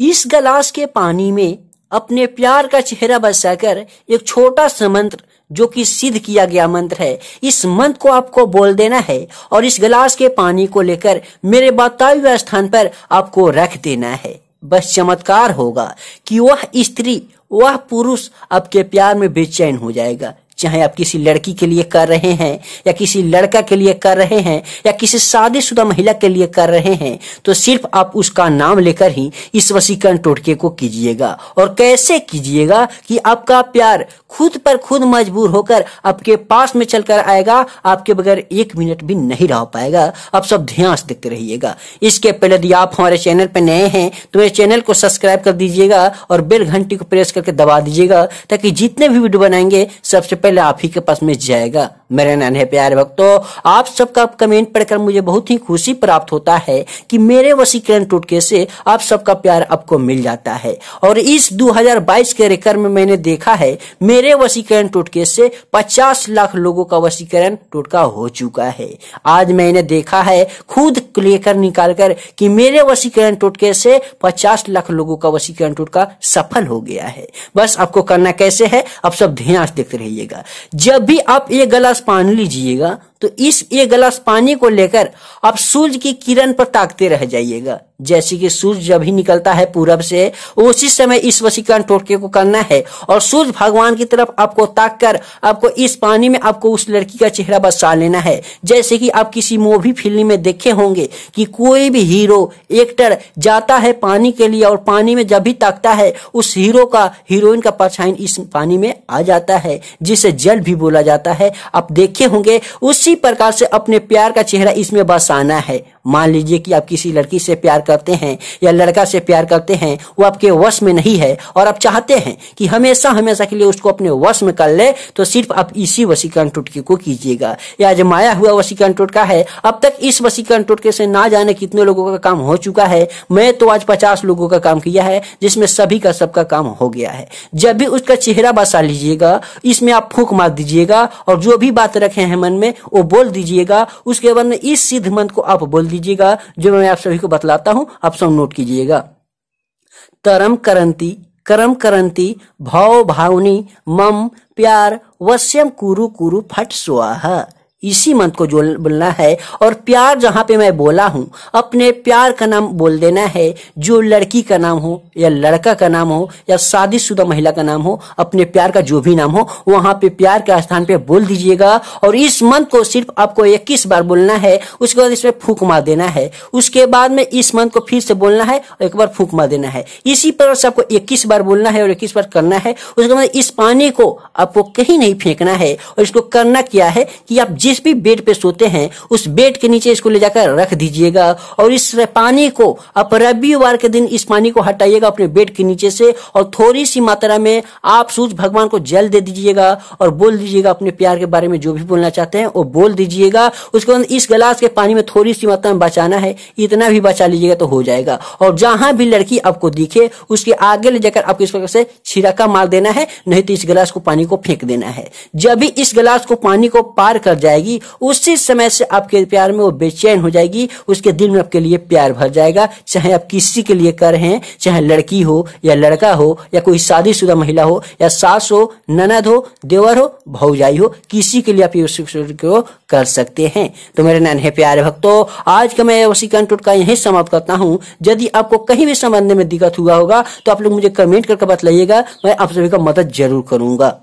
इस गलास के पानी में अपने प्यार का चेहरा बसाकर एक छोटा सा मंत्र जो कि सिद्ध किया गया मंत्र है इस मंत्र को आपको बोल देना है और इस गिलास के पानी को लेकर मेरे बताए हुए स्थान पर आपको रख देना है बस चमत्कार होगा कि वह स्त्री वह पुरुष आपके प्यार में बेचैन हो जाएगा चाहे आप किसी लड़की के लिए कर रहे हैं या किसी लड़का के लिए कर रहे हैं या किसी शादीशुदा महिला के लिए कर रहे हैं तो सिर्फ आप उसका नाम लेकर ही इस वसीकरण टोटके को कीजिएगा और कैसे कीजिएगा कि आपका प्यार खुद पर खुद मजबूर होकर आपके पास में चलकर आएगा आपके बगैर एक मिनट भी नहीं रह पाएगा आप सब ध्यान देखते रहिएगा इसके पहले यदि आप हमारे चैनल पर नए हैं तो मेरे चैनल को सब्सक्राइब कर दीजिएगा और बेल घंटी को प्रेस करके दबा दीजिएगा ताकि जितने भी वीडियो बनाएंगे सबसे पहले पहले आप ही के पास में जाएगा मेरे नन्हे प्यारे भक्तों आप सबका कमेंट पढ़कर मुझे बहुत ही खुशी प्राप्त होता है कि मेरे वसीकरण टूटके से आप सबका प्यार आपको मिल जाता है और इस 2022 के रिकॉर्ड में मैंने देखा है मेरे वसीकरण टूटके से 50 लाख लोगों का वसीकरण टूटका हो चुका है आज मैंने देखा है खुद लेकर निकाल कर कि मेरे वसीकरण टूटके से पचास लाख लोगों का वसीकरण टूटका सफल हो गया है बस आपको करना कैसे है आप सब ध्यान देखते रहिएगा जब भी आप ये गला पास पान लीजिएगा तो इस एक गिलास पानी को लेकर आप सूर्य की किरण पर ताकते रह जाइएगा जैसे कि सूर्य जब ही निकलता है पूरब से उसी समय इस वशीकरण टोटके को करना है और सूर्य भगवान की तरफ आपको ताक कर आपको इस पानी में आपको उस लड़की का चेहरा बसा लेना है जैसे कि आप किसी मूवी फिल्म में देखे होंगे कि कोई भी हीरो एक्टर जाता है पानी के लिए और पानी में जब भी ताकता है उस हीरो का हीरोइन का परछाइन इस पानी में आ जाता है जिसे जल भी बोला जाता है आप देखे होंगे उस इसी प्रकार से अपने प्यार का चेहरा इसमें बसाना है मान लीजिए कि आप किसी लड़की से प्यार करते हैं या लड़का से प्यार करते हैं वो आपके वश में नहीं है और आप चाहते हैं कि हमेशा हमेशा के लिए उसको अपने वश में कर ले तो सिर्फ आप इसी वसीकरण टोटके को कीजिएगा या माया हुआ वसीकरण टोटका है अब तक इस वसीकरण टोटके से ना जाने कितने लोगों का काम हो चुका है मैं तो आज पचास लोगों का काम किया है जिसमें सभी का सबका काम हो गया है जब भी उसका चेहरा बसा लीजिएगा इसमें आप फूक मार दीजिएगा और जो भी बात रखे हैं मन में वो बोल दीजिएगा उसके बाद इस सिद्ध मंत्र को आप बोल दीजिए कीजिएगा जो मैं आप सभी को बतलाता हूं आप सब नोट कीजिएगा करम करंती करम करंती भाव भावनी मम प्यार वश्यम कुरु कुरु फट स्वाहा इसी मंथ को जो बोलना है और प्यार जहां पे मैं बोला हूं अपने प्यार का नाम बोल देना है जो लड़की का नाम हो या लड़का का नाम हो या शादीशुदा महिला का नाम हो अपने प्यार का जो भी नाम हो वहां पे प्यार के स्थान पे बोल दीजिएगा और इस मंथ को सिर्फ आपको इक्कीस बार बोलना है उसके बाद इसमें फूक मार देना है उसके बाद में इस मंथ को फिर से बोलना है और एक बार फूक मार देना है इसी प्रकार से आपको इक्कीस बार बोलना है और इक्कीस बार करना है उसके बाद इस पानी को आपको कहीं नहीं फेंकना है और इसको करना क्या है कि आप जिस भी बेड पे सोते हैं उस बेड के नीचे इसको ले जाकर रख दीजिएगा और इस पानी को आप रविवार के दिन इस पानी को हटाइएगा अपने बेड के नीचे से और थोड़ी सी मात्रा में आप सूर्य भगवान को जल दे दीजिएगा और बोल दीजिएगा अपने प्यार के बारे में जो भी बोलना चाहते हैं वो बोल दीजिएगा उसके बाद इस गिलास के पानी में थोड़ी सी मात्रा में बचाना है इतना भी बचा लीजिएगा तो हो जाएगा और जहां भी लड़की आपको दिखे उसके आगे ले जाकर आपको इस प्रकार से छिड़का मार देना है नहीं तो इस गिलास को पानी को फेंक देना है जब भी इस गिलास को पानी को पार कर जाएगी उसी समय से आपके प्यार में वो बेचैन हो जाएगी उसके दिल में आपके लिए प्यार भर जाएगा चाहे आप किसी के लिए कर रहे चाहे लड़की हो या लड़का हो या कोई शादीशुदा महिला हो या सास हो ननद हो देवर हो भाजाई हो किसी के लिए आप को कर सकते हैं तो मेरे नन्हे प्यारे भक्तों आज का मैं उसी वसीकांत का यही समाप्त करता हूँ यदि आपको कहीं भी समझने में दिक्कत हुआ होगा तो आप लोग मुझे कमेंट करके बतलाइएगा मैं आप सभी का मदद जरूर करूंगा